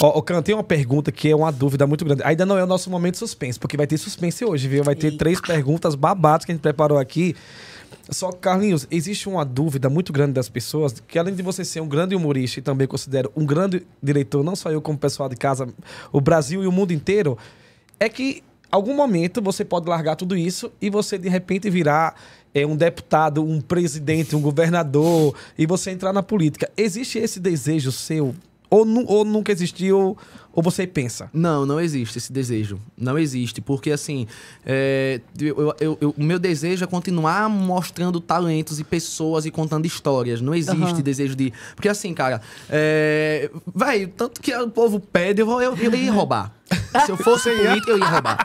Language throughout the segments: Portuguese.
Ó, oh, tem uma pergunta que é uma dúvida muito grande. Ainda não é o nosso momento suspense, porque vai ter suspense hoje, viu? Vai ter Eita. três perguntas babadas que a gente preparou aqui. Só, Carlinhos, existe uma dúvida muito grande das pessoas que, além de você ser um grande humorista e também considero um grande diretor, não só eu, como pessoal de casa, o Brasil e o mundo inteiro, é que algum momento você pode largar tudo isso e você de repente virar é, um deputado, um presidente, um governador e você entrar na política. Existe esse desejo seu ou, nu, ou nunca existiu, ou você pensa? Não, não existe esse desejo. Não existe. Porque, assim, é, eu, eu, eu, o meu desejo é continuar mostrando talentos e pessoas e contando histórias. Não existe uhum. desejo de. Porque, assim, cara, é, vai, tanto que o povo pede, eu, vou, eu, eu ia roubar. Se eu fosse político, eu ia roubar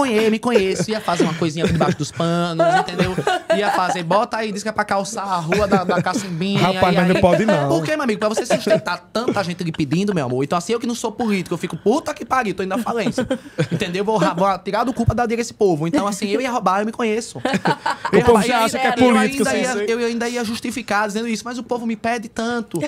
maconheiro, me conheço. Ia fazer uma coisinha debaixo dos panos, entendeu? Ia fazer, bota aí, diz que é pra calçar a rua da, da cacimbinha. Rapaz, mas não pode não. Por que, meu amigo? Pra você sustentar tanta gente lhe pedindo, meu amor. Então assim, eu que não sou político, eu fico, puta que pariu, tô indo na falência. Entendeu? Vou, vou tirar do culpa da dele esse povo. Então assim, eu ia roubar, eu me conheço. Eu o povo já acha que é político. Eu ainda, ia, eu ainda ia justificar dizendo isso, mas o povo me pede tanto.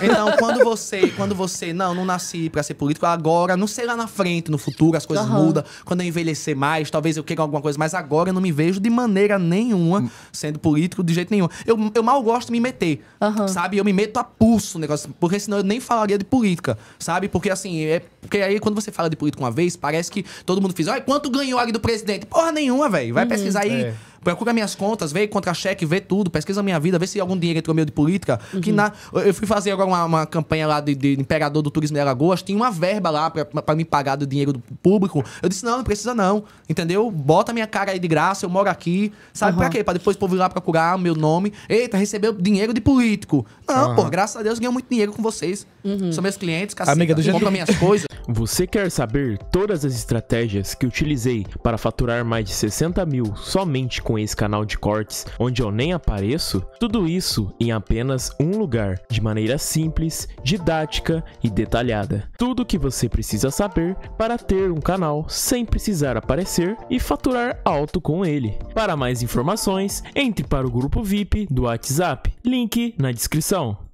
Então, quando você, quando você, não, não nasci pra ser político, agora, não sei lá na frente, no futuro, as coisas uhum. mudam. Quando eu envelhecer, crescer mais, talvez eu queira alguma coisa, mas agora eu não me vejo de maneira nenhuma hum. sendo político de jeito nenhum. Eu, eu mal gosto de me meter, uhum. sabe? Eu me meto a pulso no negócio, porque senão eu nem falaria de política, sabe? Porque assim, é, porque aí quando você fala de política uma vez, parece que todo mundo fez, olha, quanto ganhou ali do presidente? Porra nenhuma, velho. Vai uhum. pesquisar aí. É Procura minhas contas, vê contra-cheque, vê tudo, pesquisa minha vida, vê se algum dinheiro entrou meio de política. Uhum. Que na, eu fui fazer agora uma, uma campanha lá de, de, Imperador do Turismo de Alagoas, tinha uma verba lá para me pagar do dinheiro do público. Eu disse, não, não precisa não, entendeu? Bota minha cara aí de graça, eu moro aqui. Sabe uhum. pra quê? Pra depois o povo ir lá procurar meu nome. Eita, recebeu dinheiro de político. Não, uhum. pô, graças a Deus ganho muito dinheiro com vocês. Uhum. São meus clientes, cacete. Amiga do compra minhas coisas. Você quer saber todas as estratégias que utilizei para faturar mais de 60 mil somente com esse canal de cortes onde eu nem apareço? Tudo isso em apenas um lugar, de maneira simples, didática e detalhada. Tudo o que você precisa saber para ter um canal sem precisar aparecer e faturar alto com ele. Para mais informações, entre para o grupo VIP do WhatsApp, link na descrição.